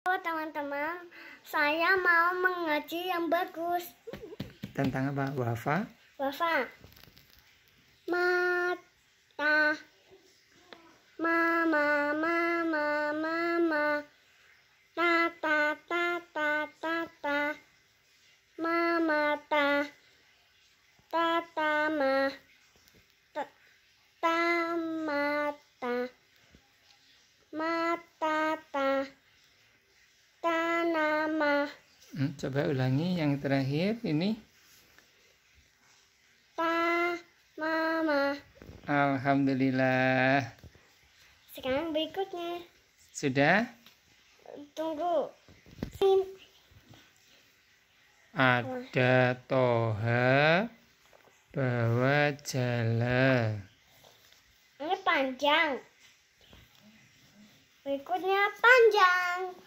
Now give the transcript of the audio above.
Halo teman-teman, saya mau mengaji yang bagus. Tentang apa? Wafa? Wafa. Mata. Mama, mama, mama. Ta, ta, ta, ta, ta, ta. Mama, ta. sama. Hmm, coba ulangi yang terakhir ini. Pa mama. Alhamdulillah. Sekarang berikutnya. Sudah? Tunggu. Ada Toha bawa jala. Ini panjang. Berikutnya panjang.